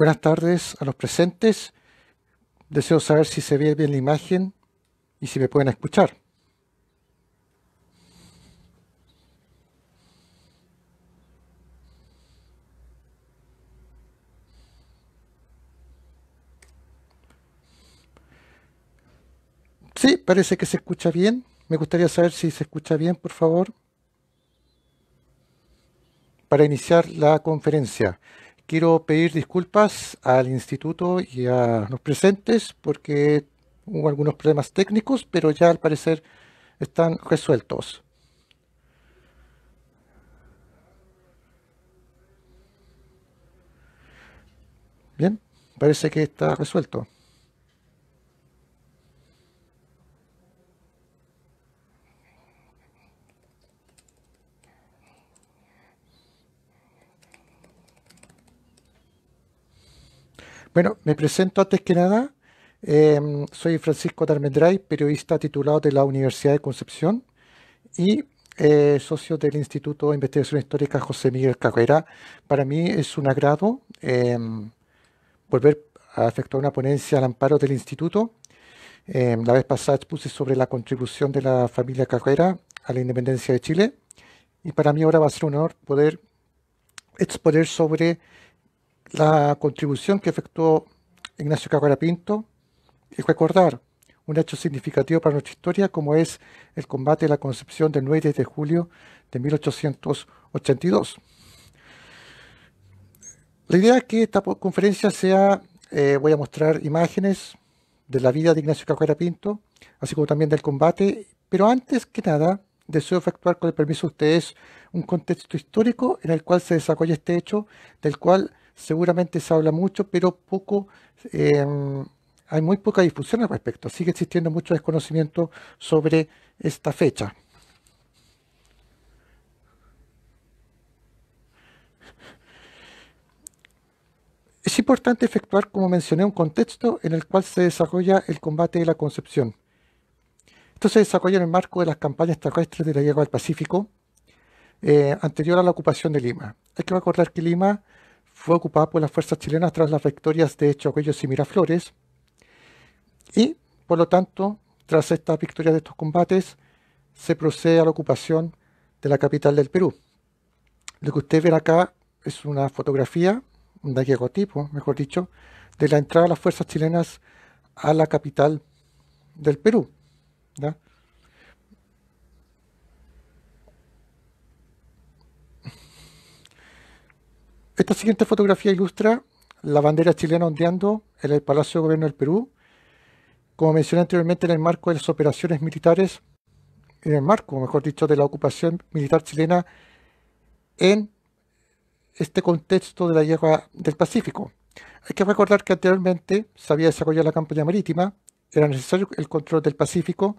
Buenas tardes a los presentes. Deseo saber si se ve bien la imagen y si me pueden escuchar. Sí, parece que se escucha bien. Me gustaría saber si se escucha bien, por favor, para iniciar la conferencia quiero pedir disculpas al instituto y a los presentes porque hubo algunos problemas técnicos, pero ya al parecer están resueltos. Bien, parece que está resuelto. Bueno, me presento antes que nada. Em, soy Francisco Darmendray, periodista titulado de la Universidad de Concepción y eh, socio del Instituto de Investigación Histórica José Miguel Carrera. Para mí es un agrado em, volver a efectuar una ponencia al amparo del Instituto. Em, la vez pasada expuse sobre la contribución de la familia Carrera a la independencia de Chile y para mí ahora va a ser un honor poder exponer sobre la contribución que efectuó Ignacio Cágora Pinto es recordar un hecho significativo para nuestra historia como es el combate de la Concepción del 9 de julio de 1882. La idea es que esta conferencia sea, eh, voy a mostrar imágenes de la vida de Ignacio Cajuera Pinto, así como también del combate, pero antes que nada deseo efectuar con el permiso de ustedes un contexto histórico en el cual se desarrolla este hecho, del cual seguramente se habla mucho, pero poco, em, hay muy poca difusión al respecto. Sigue existiendo mucho desconocimiento sobre esta fecha. Es importante efectuar, como mencioné, un contexto en el cual se desarrolla el combate de la Concepción. Esto se desarrolla en el marco de las campañas terrestres de la Guerra del Pacífico, eh, anterior a la ocupación de Lima. Hay que recordar que Lima fue ocupada por las fuerzas chilenas tras las victorias de Choqueyos y Miraflores. Y, por lo tanto, tras estas victorias de estos combates, se procede a la ocupación de la capital del Perú. Lo que usted ve acá es una fotografía, un daguerrotipo, mejor dicho, de la entrada de las fuerzas chilenas a la capital del Perú. ¿verdad?, Esta siguiente fotografía ilustra la bandera chilena ondeando en el Palacio de Gobierno del Perú, como mencioné anteriormente, en el marco de las operaciones militares, en el marco, mejor dicho, de la ocupación militar chilena en este contexto de la guerra del Pacífico. Hay que recordar que anteriormente se había desarrollado la campaña marítima, era necesario el control del Pacífico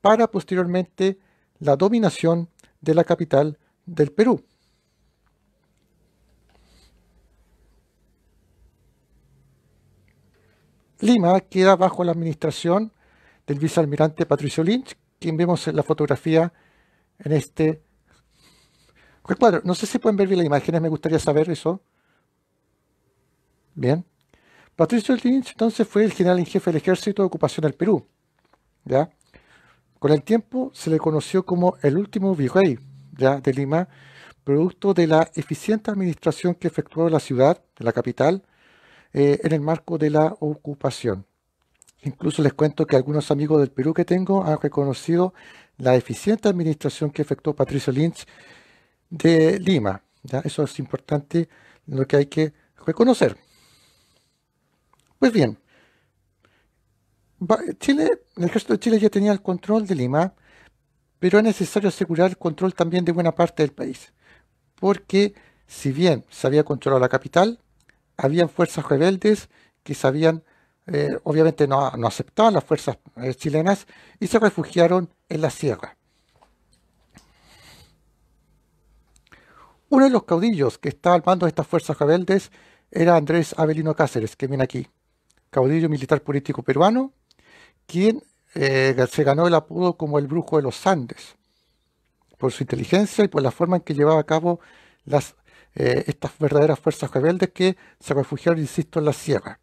para posteriormente la dominación de la capital del Perú. Lima queda bajo la administración del vicealmirante Patricio Lynch, quien vemos en la fotografía en este cuadro. No sé si pueden ver bien las imágenes, me gustaría saber eso. Bien. Patricio Lynch entonces fue el general en jefe del ejército de ocupación del Perú. ¿ya? Con el tiempo se le conoció como el último virrey de Lima, producto de la eficiente administración que efectuó la ciudad, la capital, eh, en el marco de la ocupación. Incluso les cuento que algunos amigos del Perú que tengo han reconocido la eficiente administración que efectuó Patricio Lynch de Lima. ¿ya? Eso es importante, lo que hay que reconocer. Pues bien, Chile, el ejército de Chile ya tenía el control de Lima, pero es necesario asegurar el control también de buena parte del país, porque si bien se había controlado la capital, habían fuerzas rebeldes que sabían, eh, obviamente no, no, aceptaban las fuerzas eh, chilenas y se refugiaron en la sierra. Uno de los caudillos que estaba al mando de estas fuerzas rebeldes era Andrés Avelino Cáceres, que viene aquí, caudillo militar político peruano, quien eh, se ganó el apodo como el brujo de los Andes, por su inteligencia y por la forma en que llevaba a cabo las eh, estas verdaderas fuerzas rebeldes que se refugiaron, insisto, en la sierra.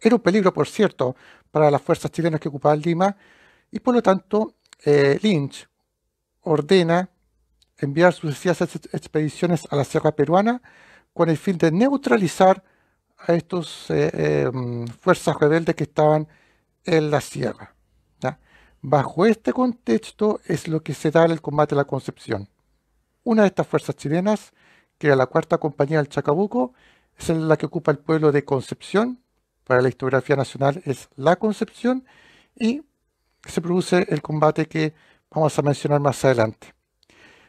Era un peligro, por cierto, para las fuerzas chilenas que ocupaban Lima y por lo tanto eh, Lynch ordena enviar sucesivas expediciones a la sierra peruana con el fin de neutralizar a estas eh, em, fuerzas rebeldes que estaban en la sierra. Bajo este contexto es lo que se da en el combate a la Concepción. Una de estas fuerzas chilenas que era la cuarta compañía del Chacabuco, es la que ocupa el pueblo de Concepción, para la historiografía nacional es La Concepción, y se produce el combate que vamos a mencionar más adelante.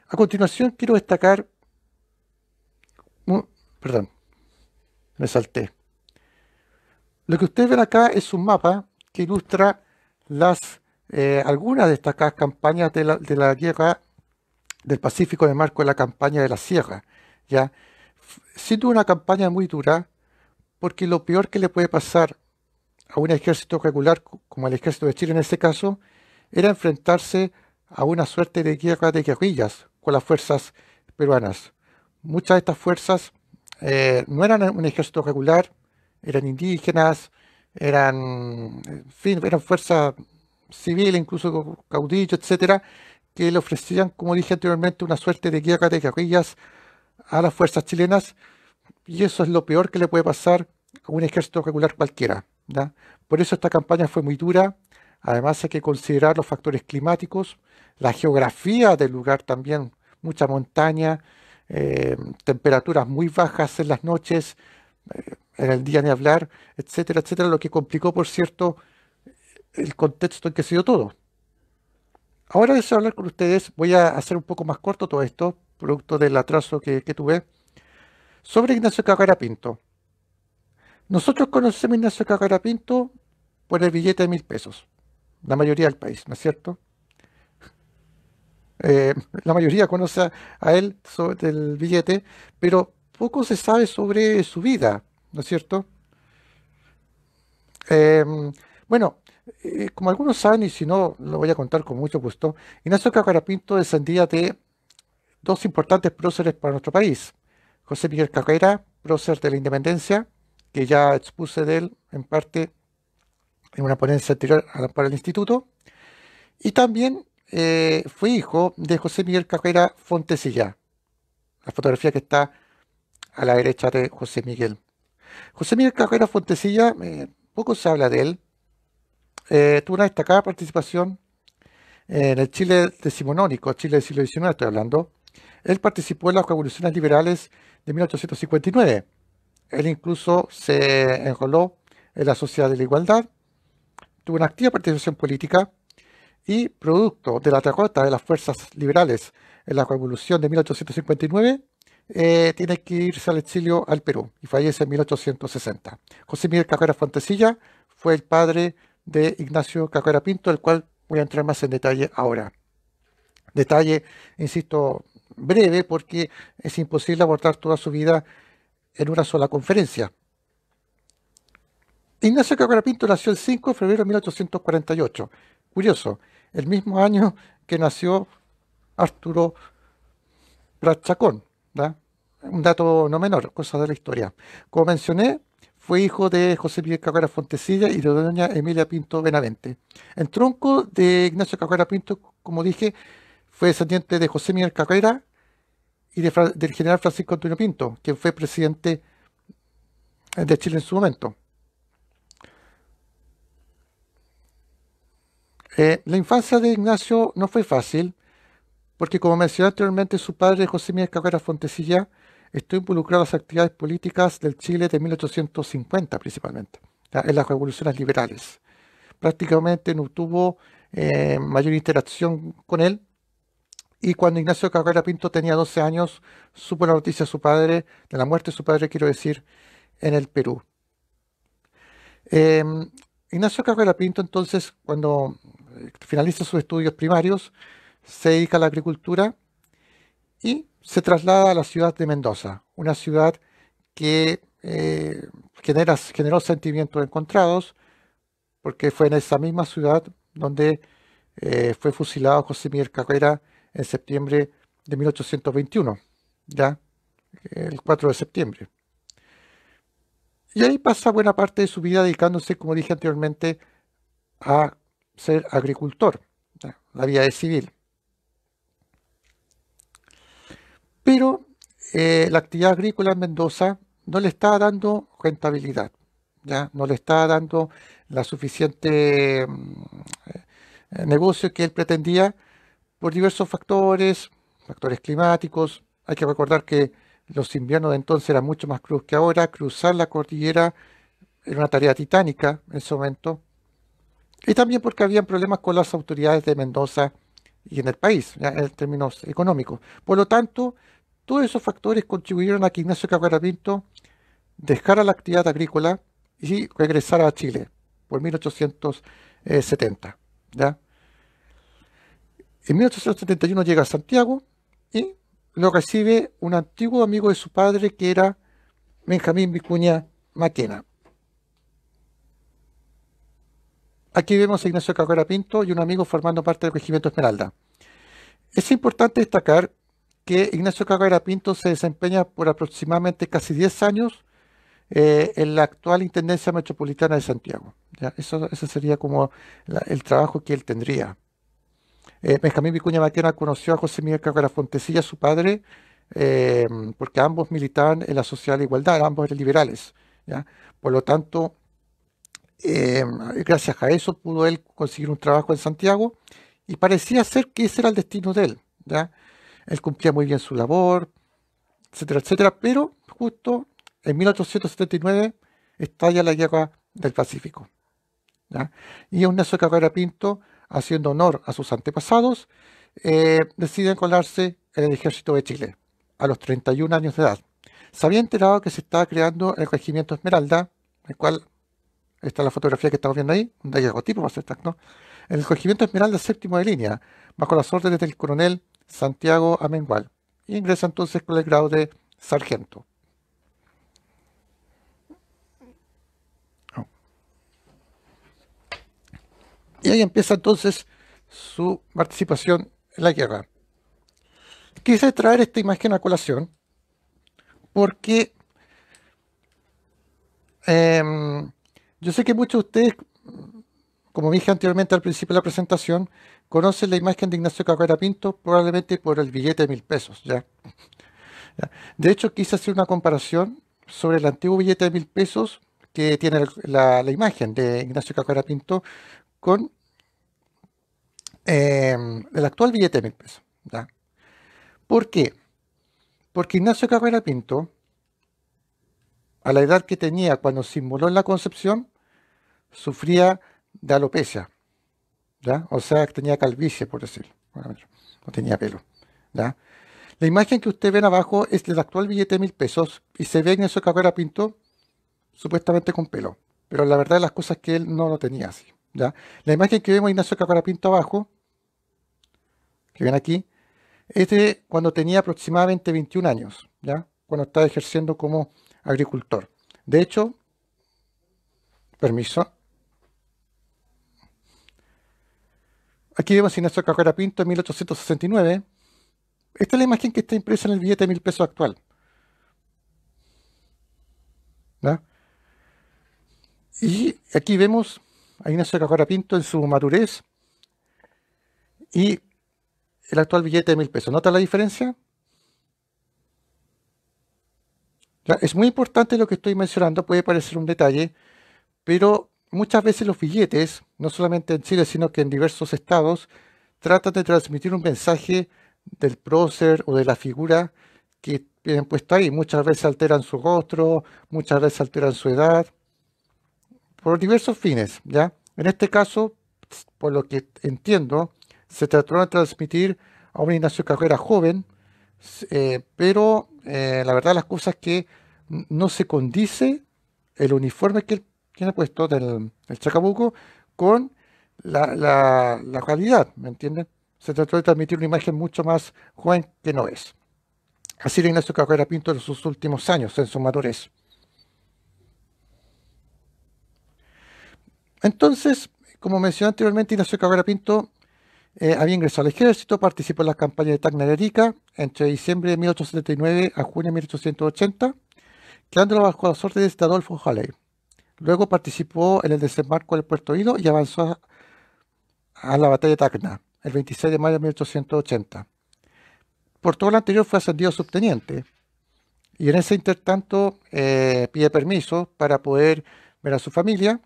A continuación quiero destacar, perdón, me salté. Lo que ustedes ven acá es un mapa que ilustra las, eh, algunas destacadas campañas de la, de la guerra del Pacífico en marco de la campaña de la Sierra. ¿ya? Sí tuvo una campaña muy dura, porque lo peor que le puede pasar a un ejército regular, como el ejército de Chile en este caso, era enfrentarse a una suerte de guerra de guerrillas con las fuerzas peruanas. Muchas de estas fuerzas eh, no eran un ejército regular, eran indígenas, eran, fin, eran fuerzas civiles, incluso caudillos, etcétera, que le ofrecían, como dije anteriormente, una suerte de guerra de guerrillas a las fuerzas chilenas y eso es lo peor que le puede pasar a un ejército regular cualquiera. Por eso esta campaña fue muy dura. Además hay que considerar los factores climáticos, la geografía del lugar también, mucha montaña, eh, temperaturas muy bajas en las noches, eh, en el día ni hablar, etcétera, etcétera, lo que complicó, por cierto, el contexto en que se dio todo. Ahora deseo hablar con ustedes, voy a hacer un poco más corto todo esto, producto del atraso que, tuve, sobre Ignacio Cacarapinto Nosotros conocemos a Ignacio Cagarapinto por el billete de mil pesos, la mayoría del país, ¿no es cierto? Eh, la mayoría conoce a él sobre el billete, pero poco se sabe sobre su vida, ¿no es cierto? Em, bueno, eh, como algunos saben, y si no, lo voy a contar con mucho gusto, Ignacio Cacarapinto descendía de dos importantes próceres para nuestro país. José Miguel carrera prócer de la independencia, que ya expuse de él en parte en una ponencia anterior para el instituto, y también eh, fue hijo de José Miguel Carrera Fontesilla, la fotografía que está a la derecha de José Miguel. José Miguel carrera Fontesilla, eh, poco se habla de él, eh, tuvo una destacada participación en el Chile decimonónico, Chile del siglo XIX estoy hablando, él participó en las revoluciones liberales de 1859. Él incluso se enroló en la Sociedad de la Igualdad, tuvo una activa participación política y, producto de la derrota de las fuerzas liberales en la revolución de 1859, eh, tiene que irse al exilio al Perú y fallece en 1860. José Miguel Carrera Fuentesilla fue el padre de Ignacio Carrera Pinto, el cual voy a entrar más en detalle ahora. Detalle, insisto, breve porque es imposible abordar toda su vida en una sola conferencia. Ignacio Pinto nació el 5 de febrero de 1848. Curioso, el mismo año que nació Arturo Prachacón. Un dato no menor, cosa de la historia. Como mencioné, fue hijo de José Miguel Cacuera Fontecilla y de doña Emilia Pinto Benavente. El tronco de Ignacio Cacuera Pinto, como dije, fue descendiente de José Miguel Carrera y del general Francisco Antonio Pinto, quien fue presidente eh, de Chile en su momento. Eh, la infancia de Ignacio no fue fácil, porque como mencioné anteriormente, su padre José Miguel Cabrera Fontesilla estuvo involucrado en las actividades políticas del Chile de 1850 principalmente, en las revoluciones liberales. Prácticamente no tuvo eh, mayor interacción con él, y cuando Ignacio Carrera Pinto tenía 12 años, supo la noticia de su padre, de la muerte de su padre, quiero decir, en el Perú. Em, Ignacio Carrera Pinto, entonces, cuando eh, finaliza sus estudios primarios, se dedica a la agricultura y se traslada a la ciudad de Mendoza, una ciudad que eh, generó sentimientos encontrados, porque fue en esa misma ciudad donde eh, fue fusilado José Miguel Carrera en septiembre de 1821, ya el 4 de septiembre. Y ahí pasa buena parte de su vida dedicándose, como dije anteriormente, a ser agricultor. La vida es civil. Pero eh, la actividad agrícola en Mendoza no le está dando rentabilidad, ¿ya? no le está dando la suficiente mm, eh, negocio que él pretendía por diversos factores, factores climáticos. Hay que recordar que los inviernos de entonces eran mucho más cruz que ahora. Cruzar la cordillera era una tarea titánica en ese momento. Y también porque habían problemas con las autoridades de Mendoza y en el país, en términos económicos. Por lo tanto, todos esos factores contribuyeron a que Ignacio Cabrera dejara la actividad agrícola y regresara a Chile por 1870. Eh, ¿ya? En 1871 llega a Santiago y lo recibe un antiguo amigo de su padre que era Benjamín Vicuña Maquena. Aquí vemos a Ignacio Carrera Pinto y un amigo formando parte del regimiento Esmeralda. Es importante destacar que Ignacio Carrera Pinto se desempeña por aproximadamente casi 10 años eh, en la actual Intendencia Metropolitana de Santiago. ¿ya? Eso, sería como el trabajo que él tendría. Eh, Benjamín Vicuña Maquena conoció a José Miguel Carrera Fontecilla, su padre, em, porque ambos militaban en la social igualdad, ambos eran liberales. Por lo tanto, em, gracias a eso pudo él conseguir un trabajo en Santiago y parecía ser que ese era el destino de él. Él cumplía muy bien su labor, etcétera, etcétera, pero justo en 1879 estalla la guerra del Pacífico. ¿ya? Y que Carrera Pinto haciendo honor a sus antepasados, decide eh, deciden colarse en el ejército de Chile a los 31 años de edad. Se había enterado que se estaba creando el regimiento Esmeralda, el cual está la fotografía que estamos viendo ahí, un daguerrotipo exacto, el regimiento Esmeralda séptimo de línea, bajo las órdenes del coronel Santiago Amengual. ingresa entonces con el grado de sargento. Y ahí empieza entonces su participación en la guerra. Quise traer esta imagen a colación porque em, yo sé que muchos de ustedes, como dije anteriormente al principio de la presentación, conocen la imagen de Ignacio Carrera Pinto probablemente por el billete de mil pesos. ¿ya? De hecho, quise hacer una comparación sobre el antiguo billete de mil pesos que tiene la, imagen de Ignacio Carrera Pinto con em, el actual billete de mil pesos. ¿ya? ¿Por qué? Porque Ignacio Carrera Pinto, a la edad que tenía cuando simuló en la concepción, sufría de alopecia. ¿ya? O sea, tenía calvicie, por decirlo. No tenía pelo. ¿ya? La imagen que usted ve abajo es del actual billete de mil pesos y se ve a Ignacio Carrera Pinto supuestamente con pelo. Pero la verdad de las cosas que él no lo tenía así. La imagen que vemos Ignacio Caparapinto abajo, que ven aquí, es de cuando tenía aproximadamente 21 años, ¿ya? cuando estaba ejerciendo como agricultor. De hecho, permiso, Aquí vemos Ignacio Cacarapinto en 1869. Esta es la imagen que está impresa en el billete de mil pesos actual. Y aquí vemos no Ignacio Cajora Pinto en su madurez y el actual billete de mil pesos. ¿Nota la diferencia? es muy importante lo que estoy mencionando, puede parecer un detalle, pero muchas veces los billetes, no solamente en Chile, sino que en diversos estados, tratan de transmitir un mensaje del prócer o de la figura que tienen puesto ahí. Muchas veces alteran su rostro, muchas veces alteran su edad, por diversos fines, ¿ya? En este caso, por lo que entiendo, se trató de transmitir a un Ignacio Carrera joven, eh, pero eh, la verdad las cosas es que no se condice el uniforme que él tiene puesto del, Chacabuco con la, la, la realidad, ¿me entienden? Se trató de transmitir una imagen mucho más joven que no es. Así era Ignacio Carrera Pinto en sus últimos años, en su madurez. Entonces, como mencioné anteriormente, Ignacio Cabrera Pinto eh, había ingresado al ejército, participó en la campaña de Tacna y Arica entre diciembre de 1879 a junio de 1880, quedándolo bajo las suerte de Adolfo Jale. Luego participó en el desembarco del Puerto Hilo y avanzó a, la batalla de Tacna el 26 de mayo de 1880. Por todo lo anterior fue ascendido a subteniente y en ese intertanto eh, pide permiso para poder ver a su familia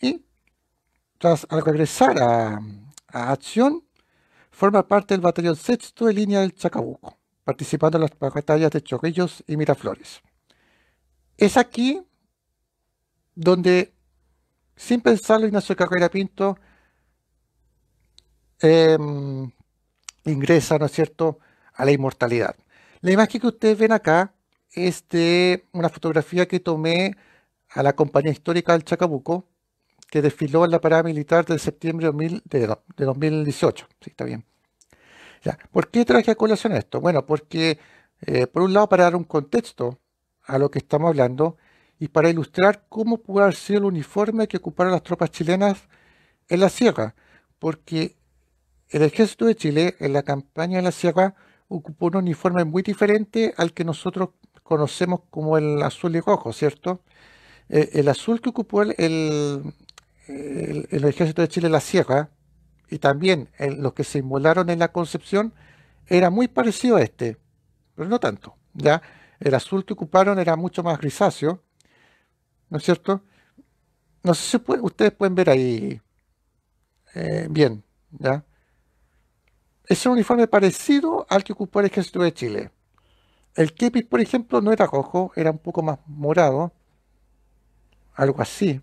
y tras al regresar a, acción, forma parte del batallón sexto de línea del Chacabuco, participando en las batallas de Chorrillos y Miraflores. Es aquí donde, sin pensarlo, Ignacio Carrera Pinto em, ingresa, ¿no es cierto?, a la inmortalidad. La imagen que ustedes ven acá es de una fotografía que tomé a la compañía histórica del Chacabuco que desfiló en la parada militar de septiembre de, 2018. está bien. Ya. ¿Por qué traje a colación esto? Bueno, porque, eh, por un lado, para dar un contexto a lo que estamos hablando y para ilustrar cómo pudo haber sido el uniforme que ocuparon las tropas chilenas en la sierra, porque el ejército de Chile en la campaña de la sierra ocupó un uniforme muy diferente al que nosotros conocemos como el azul y rojo, ¿cierto? Eh, el azul que ocupó el, el, el, ejército de Chile la Sierra y también en los que se inmolaron en la Concepción era muy parecido a este, pero no tanto. ¿ya? El azul que ocuparon era mucho más grisáceo, ¿no es cierto? No sé si puede, ustedes pueden ver ahí eh, bien, ¿ya? Es un uniforme parecido al que ocupó el ejército de Chile. El kepis, por ejemplo, no era rojo, era un poco más morado, algo así,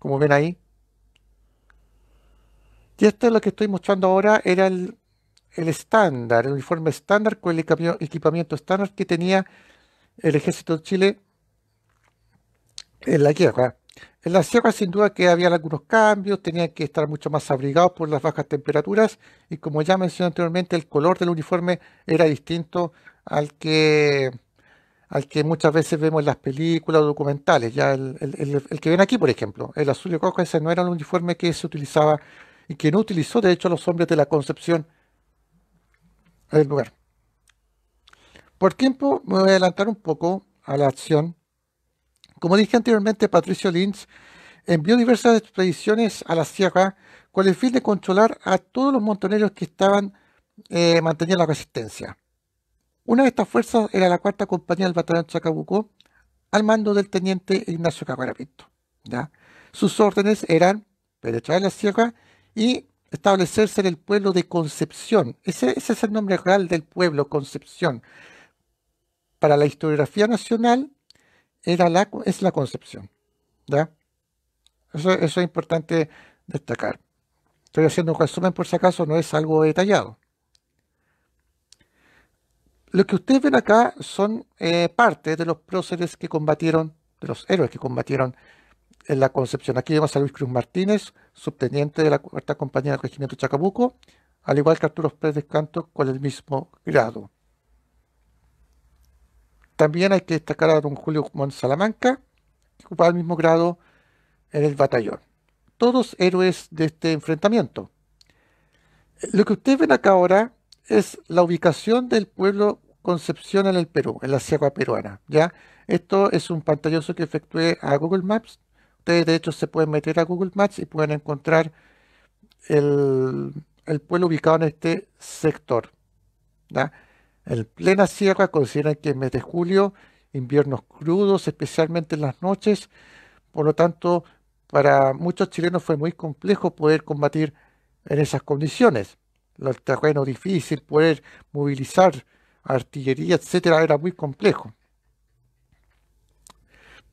como ven ahí. Y esto es lo que estoy mostrando ahora, era el, estándar, el uniforme estándar con el equipamiento estándar que tenía el ejército de Chile en la guerra. En la sierra sin duda que había algunos cambios, tenían que estar mucho más abrigados por las bajas temperaturas y como ya mencioné anteriormente, el color del uniforme era distinto al que, al que muchas veces vemos en las películas o documentales. Ya el, que ven aquí, por ejemplo, el azul y rojo, ese no era el uniforme que se utilizaba y que no utilizó de hecho a los hombres de la concepción del lugar. Por tiempo me voy a adelantar un poco a la acción. Como dije anteriormente, Patricio Lynch envió diversas expediciones a la sierra con el fin de controlar a todos los montoneros que estaban eh, manteniendo la resistencia. Una de estas fuerzas era la cuarta compañía del batallón Chacabuco, al mando del teniente Ignacio ya Sus órdenes eran penetrar en la sierra y establecerse en el pueblo de Concepción. Ese, es el nombre real del pueblo, Concepción. Para la historiografía nacional era la, es la Concepción. Eso, es importante destacar. Estoy haciendo un resumen por si acaso, no es algo detallado. Lo que ustedes ven acá son eh, parte de los próceres que combatieron, de los héroes que combatieron en la Concepción. Aquí vemos a Luis Cruz Martínez, subteniente de la Cuarta Compañía del Regimiento Chacabuco, al igual que Arturo Pérez Descanto con el mismo grado. También hay que destacar a don Julio Salamanca, que ocupaba el mismo grado en el batallón. Todos héroes de este enfrentamiento. Lo que ustedes ven acá ahora es la ubicación del pueblo Concepción en el Perú, en la Sierra Peruana. ¿ya? Esto es un pantallazo que efectué a Google Maps Ustedes de hecho se pueden meter a Google Maps y pueden encontrar el, pueblo ubicado en este sector. En plena sierra consideran que el mes de julio, inviernos crudos, especialmente en las noches. Por lo tanto, para muchos chilenos fue muy complejo poder combatir en esas condiciones. El terreno difícil, poder movilizar artillería, etcétera, era muy complejo.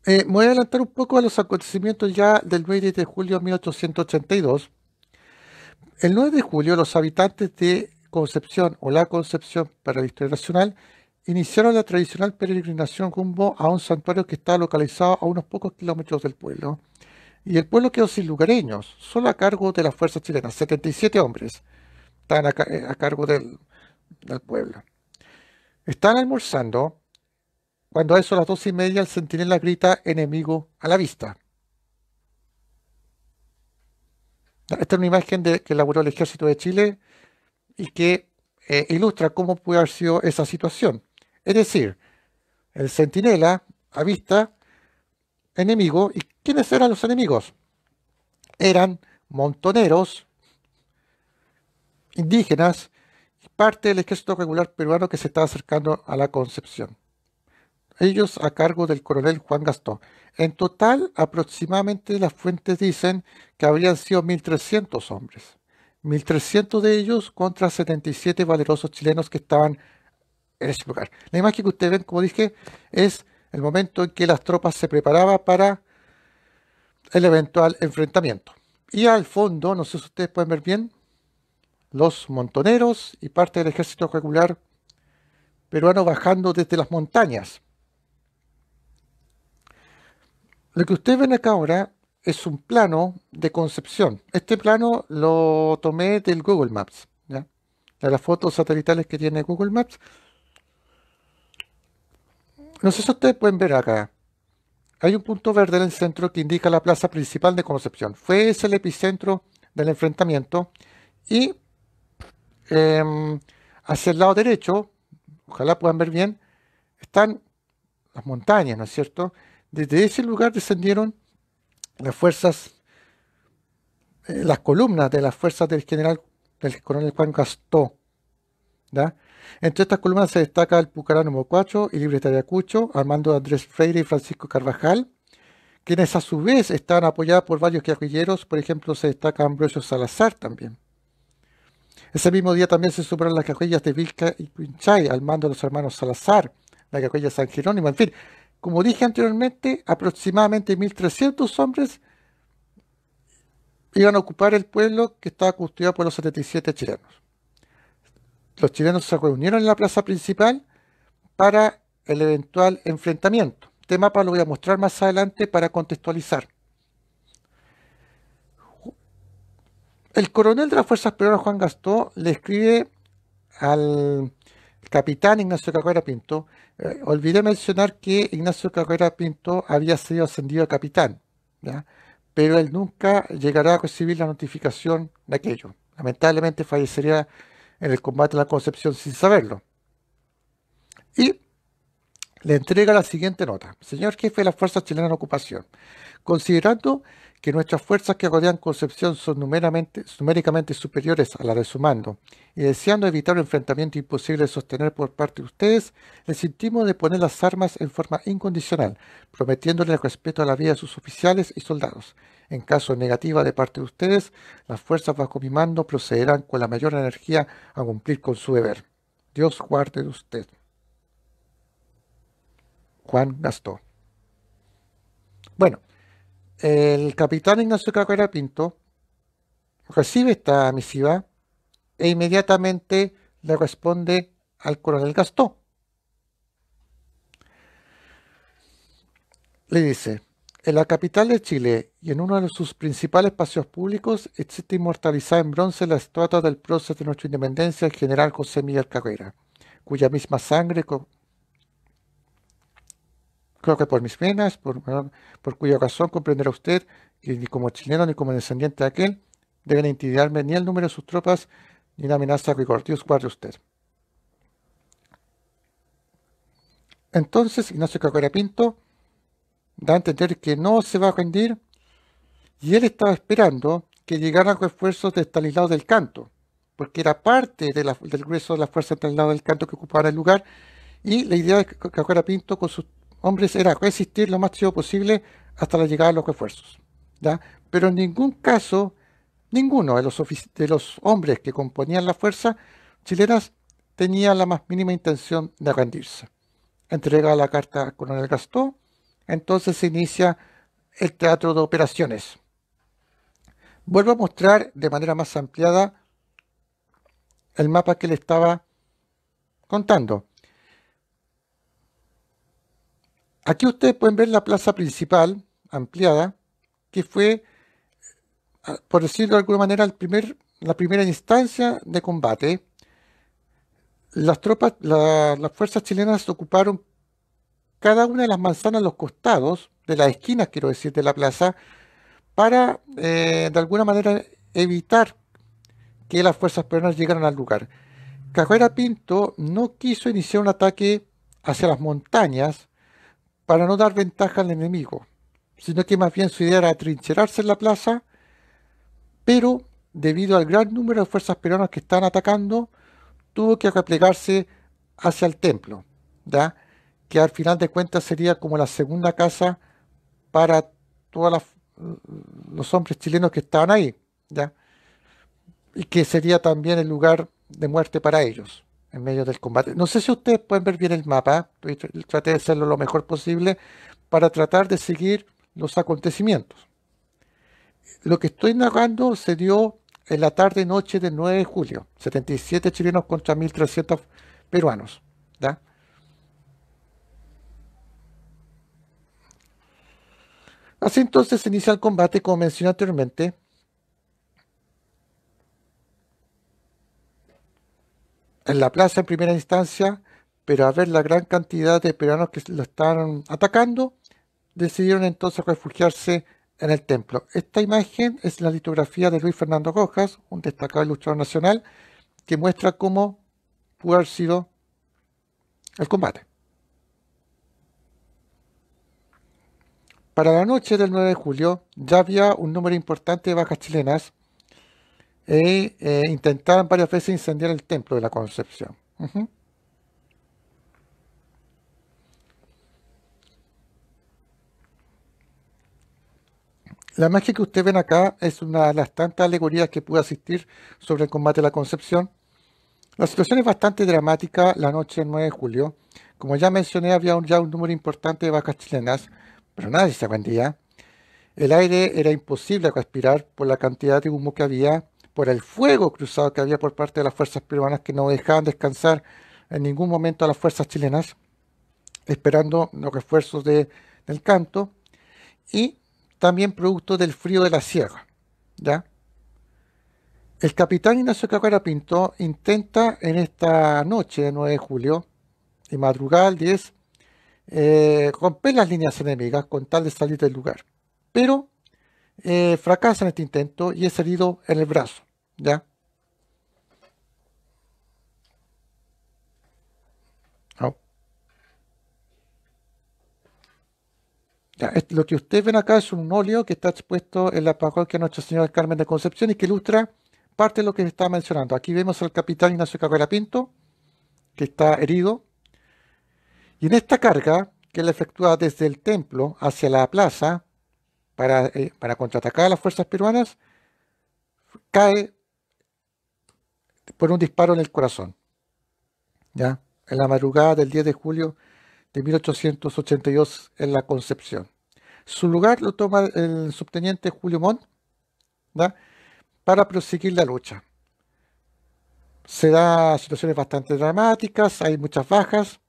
Eh, voy a adelantar un poco a los acontecimientos ya del 9 de julio de 1882. El 9 de julio, los habitantes de Concepción o la Concepción para la historia nacional iniciaron la tradicional peregrinación rumbo a un santuario que está localizado a unos pocos kilómetros del pueblo. Y el pueblo quedó sin lugareños, solo a cargo de las fuerzas chilenas. 77 hombres están eh, a, cargo del, del pueblo. Están almorzando cuando a eso a las dos y media el centinela grita enemigo a la vista. Esta es una imagen que elaboró el ejército de Chile y que eh, ilustra cómo puede haber sido esa situación. Es decir, el centinela vista, enemigo. ¿Y quiénes eran los enemigos? Eran montoneros, indígenas y parte del ejército regular peruano que se estaba acercando a la Concepción ellos a cargo del coronel Juan Gastón. En total, aproximadamente las fuentes dicen que habrían sido 1.300 hombres, 1.300 de ellos contra 77 valerosos chilenos que estaban en ese lugar. La imagen que ustedes ven, como dije, es el momento en que las tropas se preparaban para el eventual enfrentamiento. Y al fondo, no sé si ustedes pueden ver bien, los montoneros y parte del ejército regular peruano bajando desde las montañas. Lo que ustedes ven acá ahora es un plano de concepción. Este plano lo tomé del Google Maps, de las fotos satelitales que tiene Google Maps. No sé si ustedes pueden ver acá. Hay un punto verde en el centro que indica la plaza principal de Concepción. Fue ese el epicentro del enfrentamiento. Y em, hacia el lado derecho, ojalá puedan ver bien, están las montañas, ¿no es cierto? Desde ese lugar descendieron las fuerzas, eh, las columnas de las fuerzas del general, del coronel Juan Gastó. Entre estas columnas se destaca el Pucarano 4 y Libre Tariacucho, Armando Andrés Freire y Francisco Carvajal, quienes a su vez están apoyados por varios guerrilleros, por ejemplo se destaca Ambrosio Salazar también. Ese mismo día también se superaron las guerrillas de Vilca y Quinchay al mando de los hermanos Salazar, la guerrilla San Jerónimo, en fin, como dije anteriormente, aproximadamente 1.300 hombres iban a ocupar el pueblo que estaba custodiado por los 77 chilenos. Los chilenos se reunieron en la plaza principal para el eventual enfrentamiento. Este mapa lo voy a mostrar más adelante para contextualizar. El coronel de las Fuerzas Peruanas, Juan Gastó, le escribe al capitán Ignacio Carrera Pinto. Eh, olvidé mencionar que Ignacio Carrera Pinto había sido ascendido a capitán, ¿ya? pero él nunca llegará a recibir la notificación de aquello. Lamentablemente fallecería en el combate a la Concepción sin saberlo. Y le entrega la siguiente nota. Señor jefe de la Fuerza Chilena en Ocupación, considerando que nuestras fuerzas que rodean Concepción son numéricamente superiores a las de su mando, y deseando evitar un enfrentamiento imposible de sostener por parte de ustedes, les sentimos de poner las armas en forma incondicional, prometiéndole respeto a la vida de sus oficiales y soldados. En caso negativa de parte de ustedes, las fuerzas bajo mi mando procederán con la mayor energía a cumplir con su deber. Dios guarde de usted. Juan Gastó. Bueno, el capitán Ignacio Carrera Pinto recibe esta misiva e inmediatamente le responde al coronel Gastó. Le dice, en la capital de Chile y en uno de sus principales espacios públicos existe inmortalizada en bronce la estatua del prócer de nuestra independencia, el general José Miguel Carrera, cuya misma sangre creo que por mis penas, por, por cuya razón comprenderá usted que ni como chileno ni como descendiente de aquel deben intimidarme ni el número de sus tropas ni la amenaza que Dios guarde usted. Entonces Ignacio Cacuera Pinto da a entender que no se va a rendir y él estaba esperando que llegaran esfuerzos de lado del Canto, porque era parte del grueso de la fuerza de lado del Canto que ocupaba el lugar y la idea de Cacuera Pinto con sus hombres era resistir lo más posible hasta la llegada de los refuerzos. Pero en ningún caso, ninguno de los, de los hombres que componían la fuerza chilenas tenía la más mínima intención de rendirse. Entrega la carta al coronel Gastó, entonces se inicia el teatro de operaciones. Vuelvo a mostrar de manera más ampliada el mapa que le estaba contando. Aquí ustedes pueden ver la plaza principal ampliada, que fue, ah, por decirlo de alguna manera, la primera instancia de combate. Las tropas, las fuerzas chilenas ocuparon cada una de las manzanas a los costados, de las esquinas, quiero decir, de la plaza, para eh, de alguna manera evitar que las fuerzas peruanas llegaran al lugar. Cajuera Pinto no quiso iniciar un ataque hacia las montañas, para no dar ventaja al enemigo, sino que más bien su idea era atrincherarse en la plaza, pero debido al gran número de fuerzas peruanas que estaban atacando, tuvo que replegarse hacia el templo, que al final de cuentas sería como la segunda casa para todos los hombres chilenos que estaban ahí, ¿ya? y que sería también el lugar de muerte para ellos en medio del combate. No sé si ustedes pueden ver bien el mapa, traté de hacerlo lo mejor posible para tratar de seguir los acontecimientos. Lo que estoy narrando se dio en la tarde y noche del 9 de julio, 77 chilenos contra 1.300 peruanos. Así entonces se inicia el combate, como mencioné anteriormente, en la plaza en primera instancia, pero a ver la gran cantidad de peruanos que lo estaban atacando, decidieron entonces refugiarse en el templo. Esta imagen es la litografía de Luis Fernando Rojas, un destacado ilustrador nacional, que muestra cómo pudo haber sido el combate. Para la noche del 9 de julio ya había un número importante de bajas chilenas, e eh, intentaban varias veces incendiar el templo de la Concepción. La magia que ustedes ven acá es una de las tantas alegorías que pude asistir sobre el combate de la Concepción. La situación es bastante dramática la noche del 9 de julio. Como ya mencioné, había un, ya un número importante de vacas chilenas, pero nadie se vendía. El aire era imposible respirar por la cantidad de humo que había por el fuego cruzado que había por parte de las fuerzas peruanas que no dejaban descansar en ningún momento a las fuerzas chilenas, esperando los refuerzos de, del canto y también producto del frío de la sierra. El capitán Ignacio Caguera Pinto intenta en esta noche de 9 de julio y madrugada al eh, 10 romper las líneas enemigas con tal de salir del lugar, pero eh, fracasa en este intento y es herido en el brazo. ¿Ya? Este, lo que ustedes ven acá es un óleo que está expuesto en la parroquia Nuestra Señora Carmen de Concepción y que ilustra parte de lo que estaba está mencionando. Aquí vemos al capitán Ignacio Cabrera Pinto, que está herido. Y en esta carga, que él efectúa desde el templo hacia la plaza para, eh, para contraatacar a las fuerzas peruanas, cae por un disparo en el corazón. ¿ya? En la madrugada del 10 de julio de 1882 en La Concepción. Su lugar lo toma el subteniente Julio Montt para proseguir la lucha. Se da situaciones bastante dramáticas, hay muchas bajas.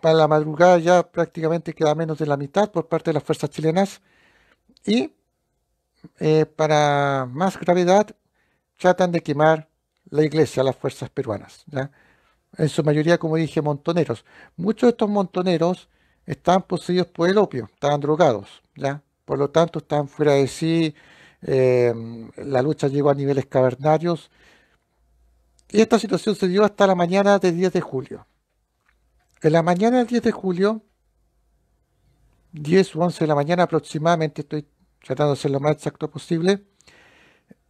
para la madrugada ya prácticamente queda menos de la mitad por parte de las fuerzas chilenas y eh, para más gravedad, tratan de quemar la iglesia, las fuerzas peruanas. En su mayoría, como dije, montoneros. Muchos de estos montoneros están poseídos por el opio, están drogados, Por lo tanto, están fuera de sí. Eh, la lucha llegó a niveles cavernarios. Y esta situación se dio hasta la mañana del 10 de julio. En la mañana del 10 de julio, 10 o 11 de la mañana aproximadamente, estoy tratando de ser lo más exacto posible.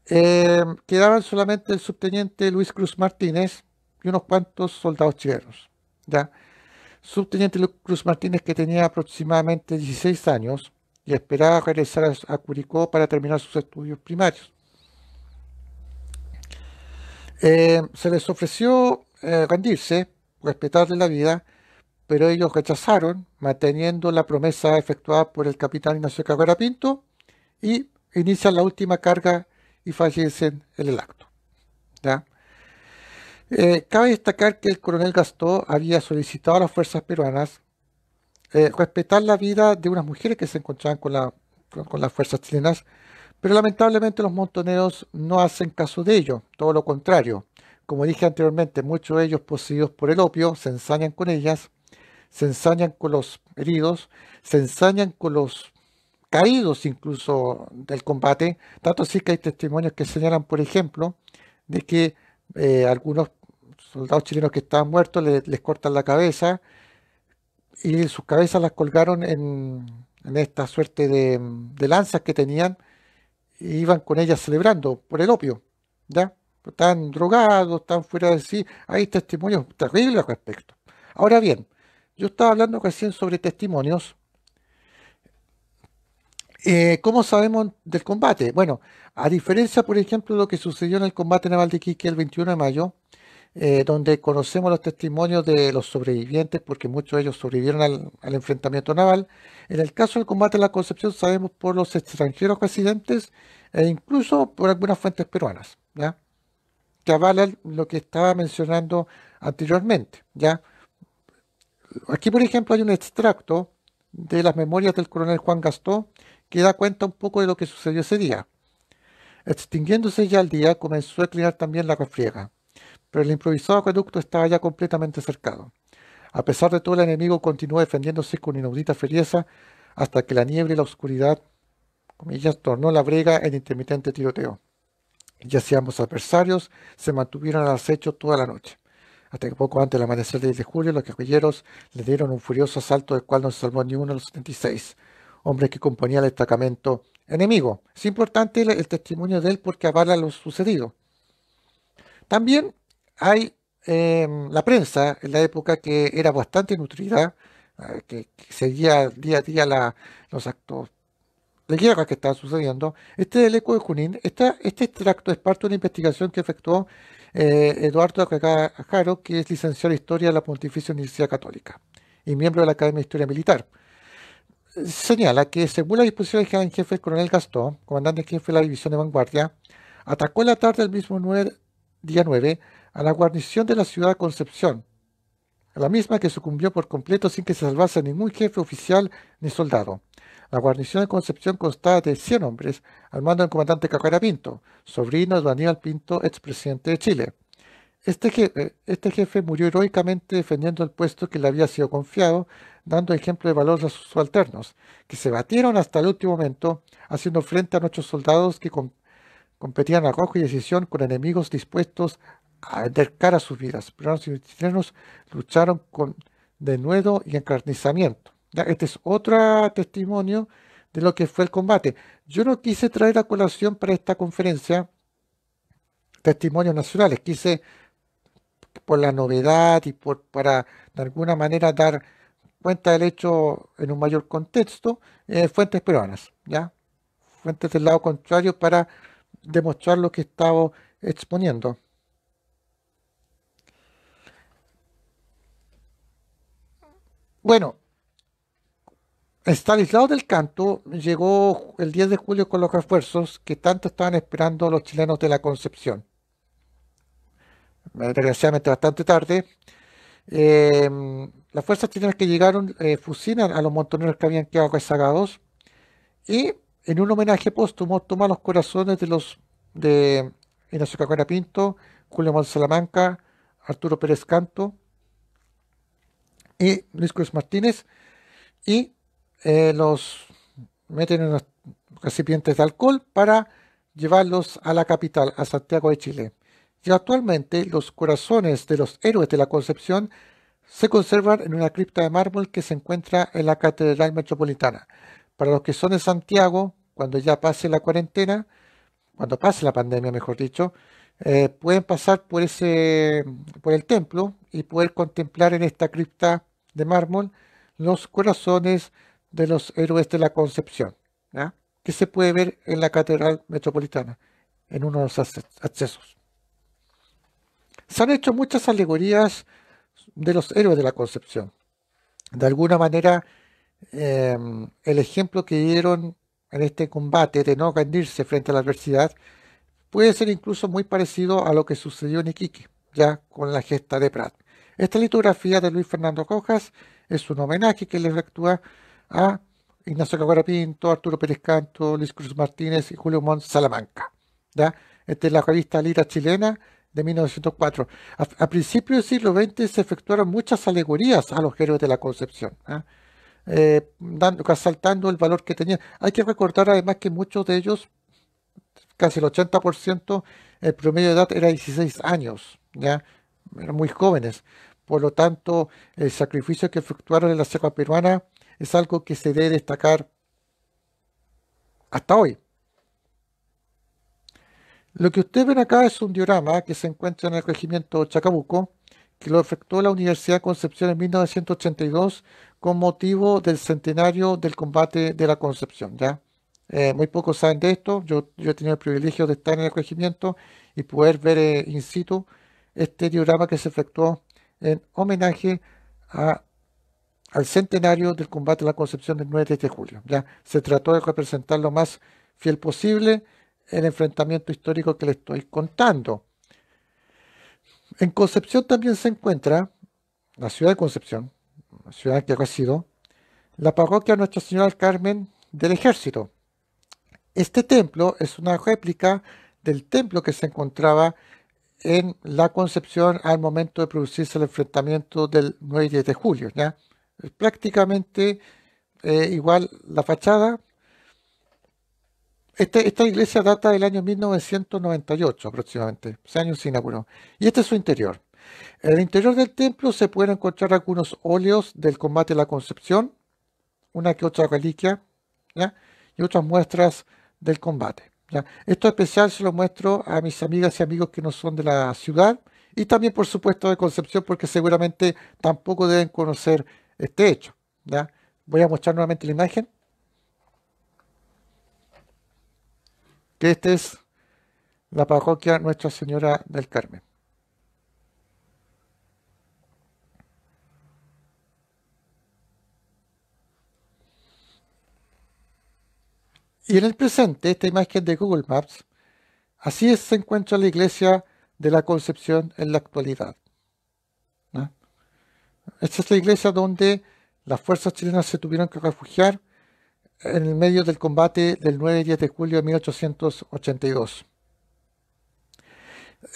Eh, quedaban solamente el subteniente Luis Cruz Martínez y unos cuantos soldados chilenos. Subteniente Luis Cruz Martínez, que tenía aproximadamente 16 años y esperaba regresar a, Curicó para terminar sus estudios primarios. Eh, se les ofreció eh, rendirse, respetarle la vida, pero ellos rechazaron, manteniendo la promesa efectuada por el capitán Ignacio Caguara Pinto y inician la última carga y fallecen en el acto. Eh, cabe destacar que el coronel Gastó había solicitado a las fuerzas peruanas eh, respetar la vida de unas mujeres que se encontraban con, la, con las fuerzas chilenas, pero lamentablemente los montoneros no hacen caso de ello, todo lo contrario. Como dije anteriormente, muchos de ellos poseídos por el opio se ensañan con ellas, se ensañan con los heridos, se ensañan con los caídos incluso del combate. Tanto sí que hay testimonios que señalan, por ejemplo, de que eh, algunos soldados chilenos que estaban muertos les cortan la cabeza y sus cabezas las colgaron en, esta suerte de, lanzas que tenían e iban con ellas celebrando por el opio. ¿ya? Están drogados, están fuera de sí. Hay testimonios terribles al respecto. Ahora bien, yo estaba hablando recién sobre testimonios eh, ¿Cómo sabemos del combate? Bueno, a diferencia, por ejemplo, de lo que sucedió en el combate naval de Quique el 21 de mayo, eh, donde conocemos los testimonios de los sobrevivientes, porque muchos de ellos sobrevivieron al, enfrentamiento naval, en el caso del combate de la Concepción sabemos por los extranjeros residentes e incluso por algunas fuentes peruanas, ¿ya? que avalan lo que estaba mencionando anteriormente. ¿ya? Aquí, por ejemplo, hay un extracto de las memorias del coronel Juan Gastó que da cuenta un poco de lo que sucedió ese día. Extinguiéndose ya el día, comenzó a inclinar también la refriega, pero el improvisado acueducto estaba ya completamente cercado. A pesar de todo, el enemigo continuó defendiéndose con inaudita ferieza hasta que la niebla y la oscuridad, comillas, tornó la brega en intermitente tiroteo. Ya si ambos adversarios se mantuvieron al acecho toda la noche, hasta que poco antes del amanecer del 10 de julio los guerrilleros le dieron un furioso asalto del cual no se salvó ni uno de los 76 hombre que componía el destacamento enemigo. Es importante el, testimonio de él porque avala lo sucedido. También hay em, la prensa en la época que era bastante nutrida, ah, que, seguía día a día los actos de guerra que estaban sucediendo. Este del Eco de Junín, este extracto es parte de una investigación que efectuó eh, Eduardo Acajaro, que es licenciado en Historia de la Pontificia Universidad Católica y miembro de la Academia de Historia Militar señala que según la disposición de en jefe el coronel Gastón, comandante jefe de la división de vanguardia, atacó en la tarde del mismo 9, día 9 a la guarnición de la ciudad de Concepción, la misma que sucumbió por completo sin que se salvase ningún jefe oficial ni soldado. La guarnición de Concepción constaba de 100 hombres, al mando del comandante Cacuera Pinto, sobrino de Daniel Pinto, expresidente de Chile. Este eh, este jefe murió heroicamente defendiendo el puesto que le había sido confiado dando ejemplo de valor a sus subalternos, que se batieron hasta el último momento, haciendo frente a nuestros soldados que competían a rojo y decisión con enemigos dispuestos a vender a sus vidas. pero los chilenos lucharon con denuedo y encarnizamiento. Este es otro testimonio de lo que fue el combate. Yo no quise traer a colación para esta conferencia testimonios nacionales, quise por la novedad y por, para de alguna manera dar cuenta el hecho en un mayor contexto eh, fuentes peruanas, ¿ya? Fuentes del lado contrario para demostrar lo que estaba exponiendo. Bueno, aislado del Canto llegó el 10 de julio con los refuerzos que tanto estaban esperando los chilenos de la Concepción. Desgraciadamente bastante tarde. Eh, las fuerzas chilenas que llegaron eh, fusilan a los montoneros que habían quedado rezagados y en un homenaje póstumo toman los corazones de los de Ignacio Cacuera Pinto, Julio Monsalamanca, Arturo Pérez Canto y Luis Cruz Martínez y eh, los meten en los recipientes de alcohol para llevarlos a la capital, a Santiago de Chile. Y actualmente los corazones de los héroes de la Concepción se conservan en una cripta de mármol que se encuentra en la Catedral Metropolitana. Para los que son de Santiago, cuando ya pase la cuarentena, cuando pase la pandemia, mejor dicho, eh, pueden pasar por, ese, por el templo y poder contemplar en esta cripta de mármol los corazones de los héroes de la Concepción, que se puede ver en la Catedral Metropolitana, en uno de los accesos. Se han hecho muchas alegorías de los héroes de la Concepción. De alguna manera, em, el ejemplo que dieron en este combate de no rendirse frente a la adversidad puede ser incluso muy parecido a lo que sucedió en Iquique, ya con la gesta de Prat. Esta litografía de Luis Fernando Cojas es un homenaje que le efectúa a Ignacio Caguara Pinto, Arturo Pérez Canto, Luis Cruz Martínez y Julio Mont Salamanca. ¿ya? Esta es la revista Lira Chilena de 1904. A, principios del siglo XX se efectuaron muchas alegorías a los héroes de la Concepción, ¿ah? eh, asaltando el valor que tenían. Hay que recordar además que muchos de ellos, casi el 80%, el promedio de edad era 16 años, ya eran muy jóvenes. Por lo tanto, el sacrificio que efectuaron en la selva peruana es algo que se debe destacar hasta hoy. Lo que ustedes ven acá es un diorama que se encuentra en el regimiento Chacabuco, que lo efectuó la Universidad de Concepción en 1982 con motivo del centenario del combate de la Concepción. ¿ya? Eh, muy pocos saben de esto. Yo, he tenido el privilegio de estar en el regimiento y poder ver eh, in situ este diorama que se efectuó en homenaje al centenario del combate de la Concepción del 9 de julio. ¿ya? Se trató de representar lo más fiel posible el enfrentamiento histórico que le estoy contando. En Concepción también se encuentra, la ciudad de Concepción, ciudad que ha sido la parroquia Nuestra Señora Carmen del Ejército. Este templo es una réplica del templo que se encontraba en la Concepción al momento de producirse el enfrentamiento del 9 10 de julio. ¿ya? prácticamente eh, igual la fachada, este, esta, iglesia data del año 1998 aproximadamente, ese año se Y este es su interior. En el interior del templo se pueden encontrar algunos óleos del combate de la Concepción, una que otra reliquia, y otras muestras del combate. Esto especial se lo muestro a mis amigas y amigos que no son de la ciudad y también, por supuesto, de Concepción, porque seguramente tampoco deben conocer este hecho. Voy a mostrar nuevamente la imagen. que esta es la parroquia Nuestra Señora del Carmen. Y en el presente, esta imagen de Google Maps, así es, se encuentra la iglesia de la Concepción en la actualidad. Esta es la iglesia donde las fuerzas chilenas se tuvieron que refugiar en el medio del combate del 9 y 10 de julio de 1882.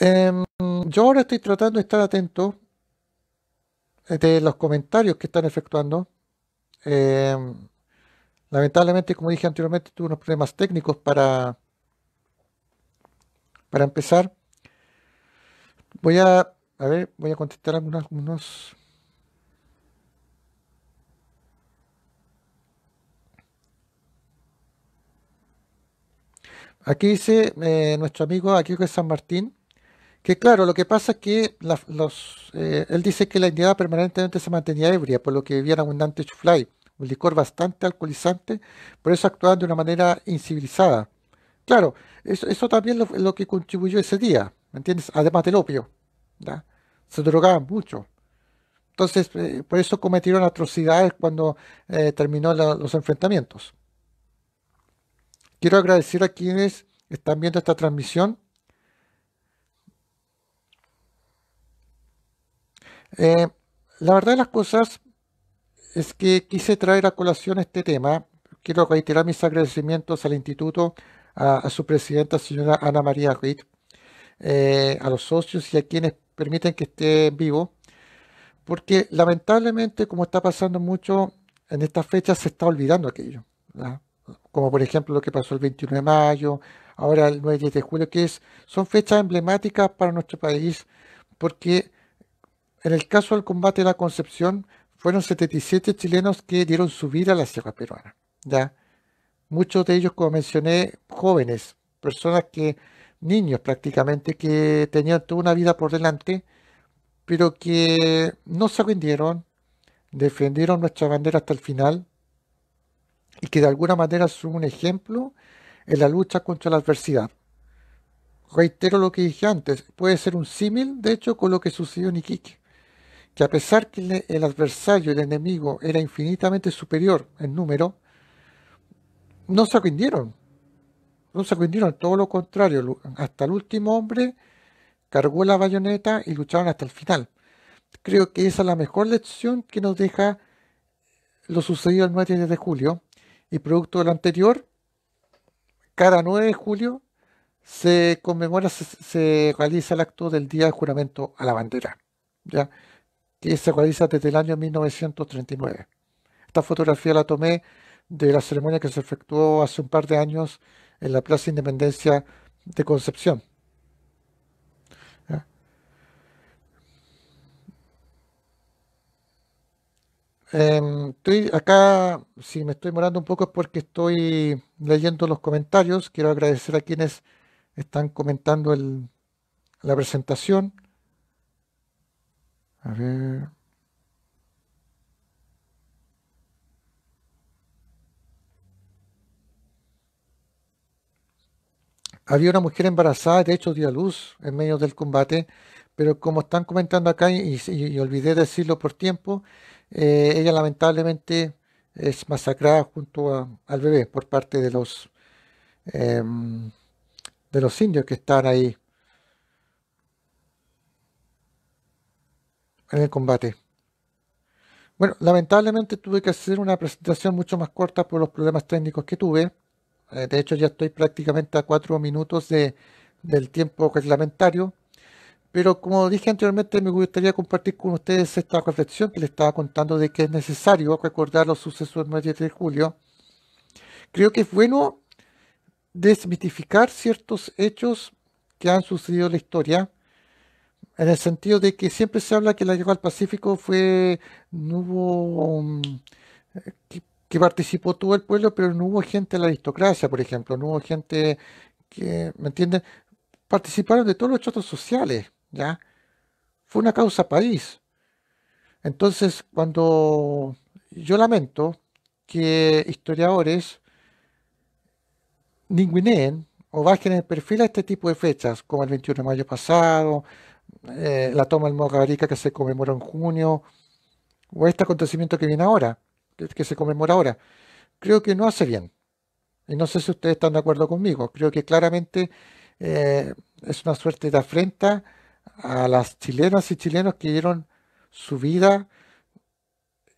Em, yo ahora estoy tratando de estar atento eh, de los comentarios que están efectuando. Em, lamentablemente, como dije anteriormente, tuve unos problemas técnicos para, para empezar. Voy a, a ver, voy a contestar algunos Aquí dice eh, nuestro amigo aquí San Martín que claro, lo que pasa es que los, eh, él dice que la indiada permanentemente se mantenía ebria, por lo que bebían abundante chuflay, un licor bastante alcoholizante, por eso actuaban de una manera incivilizada. Claro, eso, también es lo que contribuyó ese día, ¿me entiendes? Además del opio, se drogaban mucho. Entonces, eh, por eso cometieron atrocidades cuando eh, terminó los enfrentamientos. Quiero agradecer a quienes están viendo esta transmisión. Eh, la verdad de las cosas es que quise traer a colación este tema. Quiero reiterar mis agradecimientos al instituto, a, su presidenta, señora Ana María Ruiz, eh, a los socios y a quienes permiten que esté vivo, porque lamentablemente, como está pasando mucho en estas fechas, se está olvidando aquello como por ejemplo lo que pasó el 21 de mayo, ahora el 9 de julio, que es, son fechas emblemáticas para nuestro país, porque en el caso del combate de la Concepción fueron 77 chilenos que dieron su vida a la Sierra Peruana. ¿ya? Muchos de ellos, como mencioné, jóvenes, personas que, niños prácticamente, que tenían toda una vida por delante, pero que no se rindieron, defendieron nuestra bandera hasta el final y que de alguna manera son un ejemplo en la lucha contra la adversidad. Reitero lo que dije antes, puede ser un símil, de hecho, con lo que sucedió en Iquique, que a pesar que el adversario, el enemigo, era infinitamente superior en número, no se rindieron, no se rindieron, todo lo contrario, hasta el último hombre cargó la bayoneta y lucharon hasta el final. Creo que esa es la mejor lección que nos deja lo sucedido el 9 de julio, y producto de lo anterior, cada 9 de julio se conmemora, se, realiza el acto del Día de Juramento a la Bandera, ¿ya? que se realiza desde el año 1939. Esta fotografía la tomé de la ceremonia que se efectuó hace un par de años en la Plaza Independencia de Concepción, Em, estoy acá, si me estoy morando un poco es porque estoy leyendo los comentarios. Quiero agradecer a quienes están comentando la presentación. A ver. Había una mujer embarazada, de hecho dio a luz en medio del combate, pero como están comentando acá y olvidé decirlo por tiempo, eh, ella lamentablemente es masacrada junto al bebé por parte de los em, de los indios que están ahí en el combate. Bueno, lamentablemente tuve que hacer una presentación mucho más corta por los problemas técnicos que tuve. Eh, de hecho, ya estoy prácticamente a cuatro minutos del tiempo reglamentario. Pero como dije anteriormente, me gustaría compartir con ustedes esta reflexión que les estaba contando de que es necesario recordar los sucesos del 9 de julio. Creo que es bueno desmitificar ciertos hechos que han sucedido en la historia, en el sentido de que siempre se habla que la guerra al Pacífico fue, no hubo, mm, que, participó todo el pueblo, pero no hubo gente de la aristocracia, por ejemplo, no hubo gente que, ¿me entienden? Participaron de todos los hechos sociales. ¿ya? Fue una causa país. Entonces, cuando yo lamento que historiadores ninguneen o bajen el perfil a este tipo de fechas, como el 21 de mayo pasado, eh, la toma del Mogarica que se conmemoró en junio, o este acontecimiento que viene ahora, que, se conmemora ahora. Creo que no hace bien. Y no sé si ustedes están de acuerdo conmigo. Creo que claramente eh, es una suerte de afrenta a las chilenas y chilenos que dieron su vida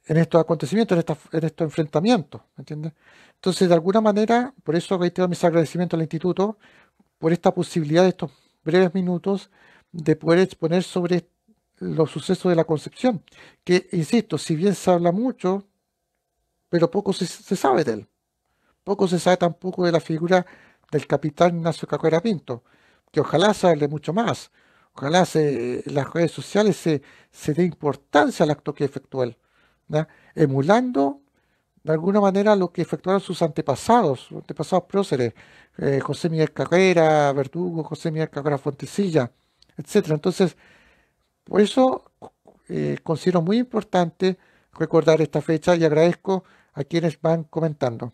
en estos acontecimientos, en, estos enfrentamientos. Entonces, de alguna manera, por eso tengo mis agradecimientos al instituto por esta posibilidad de estos breves minutos de poder exponer sobre los sucesos de la Concepción, que, insisto, si bien se habla mucho, pero poco se, sabe de él. Poco se sabe tampoco de la figura del capitán Ignacio Cacuera Pinto, que ojalá se de mucho más ojalá se, las redes sociales se, dé importancia al acto que efectuó emulando de alguna manera lo que efectuaron sus antepasados, antepasados próceres, eh, José Miguel Carrera, Verdugo, José Miguel Carrera Fontecilla, etc. Entonces, por eso eh, considero muy importante recordar esta fecha y agradezco a quienes van comentando.